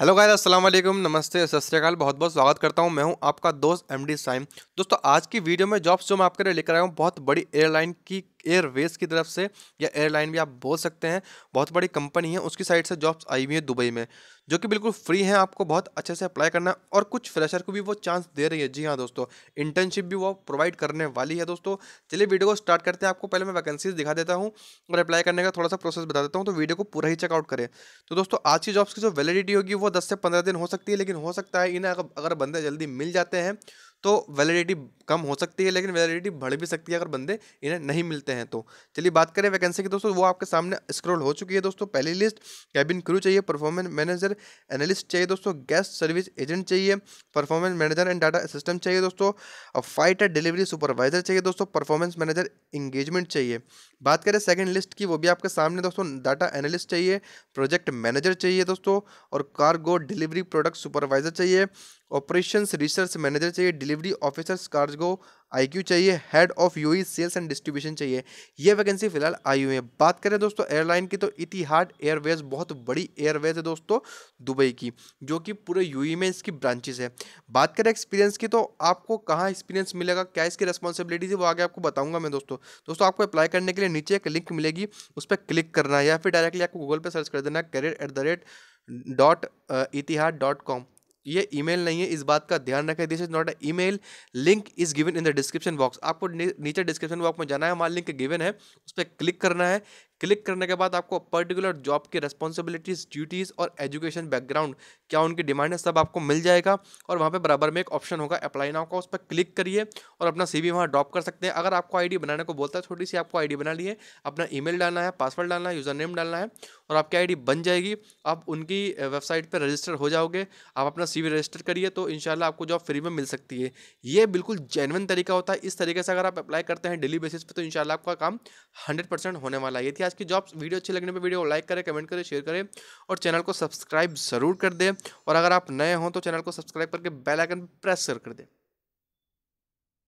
hello guys अस्सलाम वालेकुम नमस्ते सत बहुत बहुत स्वागत करता हूं मैं हूं आपका दोस्त एमडी साइम दोस्तों आज की वीडियो में जॉब्स जो मैं आपके लिए लेकर आया हूं बहुत बड़ी एयरलाइन की एयरवेज की तरफ से या एयरलाइन भी आप बोल सकते हैं बहुत बड़ी कंपनी है उसकी साइड से जॉब्स आई हुई है दुबई में जो कि बिल्कुल फ्री हैं आपको बहुत अच्छे से अप्लाई करना और कुछ फ्रेशर को भी वो चांस दे रही है जी हाँ दोस्तों इंटर्नशिप भी वो प्रोवाइड करने वाली है दोस्तों चलिए वीडियो को स्टार्ट करते हैं आपको पहले मैं वैकेंसीज दिखा देता हूँ और अप्लाई करने का थोड़ा सा प्रोसेस बता देता हूँ तो वीडियो को पूरा ही चेकआउट करें तो दोस्तों आज की जॉब्स की जो वैलिडिटी होगी वो दस से पंद्रह दिन हो सकती है लेकिन हो सकता है इन्हें अगर बंदे जल्दी मिल जाते हैं तो वैलिडिटी कम हो सकती है लेकिन वैलिडिटी बढ़ भी सकती है अगर बंदे इन्हें नहीं मिलते हैं तो चलिए बात करें वैकेंसी की दोस्तों वो आपके सामने स्क्रॉल हो चुकी है दोस्तों पहली लिस्ट कैबिन क्रू चाहिए परफॉर्मेंस मैनेजर एनालिस्ट चाहिए दोस्तों गैस सर्विस एजेंट चाहिए performance manager and data system चाहिए दोस्तों और फाइटर डिलीवरी सुपरवाइजर चाहिए दोस्तों परफॉर्मेंस मैनेजर इंगेजमेंट चाहिए बात करें सेकेंड लिस्ट की वो भी आपके सामने दोस्तों डाटा एनालिस्ट चाहिए प्रोजेक्ट मैनेजर चाहिए दोस्तों और कार्गो डिलीवरी प्रोडक्ट सुपरवाइजर चाहिए ऑपरेशंस रिसर्च मैनेजर चाहिए डिलीवरी ऑफिसर्स को आईक्यू चाहिए head of UAE sales and distribution चाहिए ये वैकेंसी फिलहाल आई हुई है बात करें दोस्तों एयरलाइन की तो इतिहाड एयरवेज बहुत बड़ी एयरवेज है दोस्तों दुबई की जो कि पूरे यूई में इसकी ब्रांचेस है बात करें एक्सपीरियंस की तो आपको कहाँ एक्सपीरियंस मिलेगा क्या इसकी रिस्पॉन्सिबिलिटीज है वो आगे आपको बताऊंगा मैं दोस्तों दोस्तों आपको अप्लाई करने के लिए नीचे एक लिंक मिलेगी उस पर क्लिक करना है या फिर डायरेक्टली आपको गूगल पर सर्च कर देना career at the rate dot Etihad dot com ये ईमेल नहीं है इस बात का ध्यान रखें this is not a email link is given in the description box आपको नीचे डिस्क्रिप्शन बॉक्स में जाना है हमारा लिंक गिवन है उस पर क्लिक करना है क्लिक करने के बाद आपको पर्टिकुलर जॉब की रेस्पॉन्सिबिलिटीज़ ड्यूटीज़ और एजुकेशन बैकग्राउंड क्या उनकी डिमांड है सब आपको मिल जाएगा और वहाँ पर बराबर में एक ऑप्शन होगा अप्लाई नाउ का उस पर क्लिक करिए और अपना सी वहाँ ड्रॉप कर सकते हैं अगर आपको आई बनाने को बोलता है छोटी सी आपको आई बना लिए अपना ई डालना है पासवर्ड डालना है यूज़र नेम डालना है और आपकी आई बन जाएगी आप उनकी वेबसाइट पर रजिस्टर हो जाओगे आप अपना सी रजिस्टर करिए तो इन आपको जॉब फ्री में मिल सकती है ये बिल्कुल जेनवन तरीका होता है इस तरीके से अगर आप अप्लाई करते हैं डेली बेसिस पर तो इनशाला आपका काम हंड्रेड होने वाला है ये थी आज की जॉब्स वीडियो अच्छी लगने पे वीडियो को लाइक करें कमेंट करें शेयर करें और चैनल को सब्सक्राइब ज़रूर कर दें और अगर आप नए हों तो चैनल को सब्सक्राइब करके बेलाइकन प्रेस कर दें